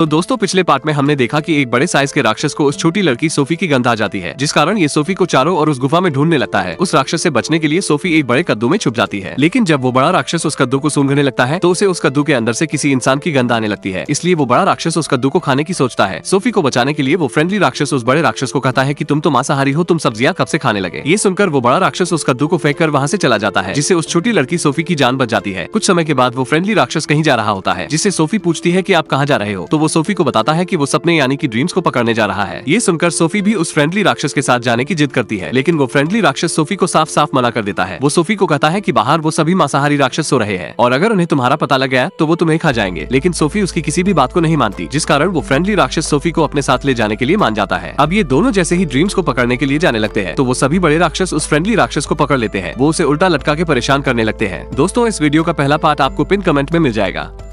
तो दोस्तों पिछले पार्ट में हमने देखा कि एक बड़े साइज के राक्षस को उस छोटी लड़की सोफी की गंध आ जाती है जिस कारण ये सोफी को चारों और उस गुफा में ढूंढने लगता है उस राक्षस से बचने के लिए सोफी एक बड़े कद्दू में छुप जाती है लेकिन जब वो बड़ा राक्षस उस कद्दू को सूंघने लगता है तो उसे उस कद्दू के अंदर से किसी इंसान की गंध आने लगती है इसलिए वो बड़ा राक्षस उस कद्दू को खाने की सोचता है सोफी को बचाने के लिए वो फ्रेंडली राक्षस उस बड़े राक्षस को कहता है की तुम तो मांसाहारी हो तुम सब्जियां कब से खाने लगे ये सुनकर वो बड़ा राक्षस उस कद्दू को फेंक कर वहाँ से चला जाता है जिससे उस छोटी लड़की सोफी की जान बच जाती है कुछ समय के बाद वो फ्रेंडली राक्षस कहीं जा रहा होता है जिससे सोफी पूछती है की आप कहाँ जा रहे हो तो वो सोफी को बताता है कि वो सपने यानी कि ड्रीम्स को पकड़ने जा रहा है ये सुनकर सोफी भी उस फ्रेंडली राक्षस के साथ जाने की जिद करती है लेकिन वो फ्रेंडली राक्षस सोफी को साफ साफ मना कर देता है वो सोफी को कहता है की बाहर वो सभी मांसाहारी राक्षस सो रहे हैं और अगर उन्हें तुम्हारा पता लग गया तो वो तुम्हें खा जाएंगे लेकिन सोफी उसकी किसी भी बात को नहीं मानती जिस कारण वो फ्रेंडली राक्षस सोफी को अपने साथ ले जाने के लिए मान जाता है अब ये दोनों जैसे ही ड्रीम्स को पकड़ने के लिए जाने लगते हैं तो वो सभी बड़े राक्षस उस फ्रेंडली राक्षस को पकड़ लेते हैं वो उसे उल्टा लटका के परेशान करने लगते हैं दोस्तों इस वीडियो का पहला पार्ट आपको पिन कमेंट में मिल जाएगा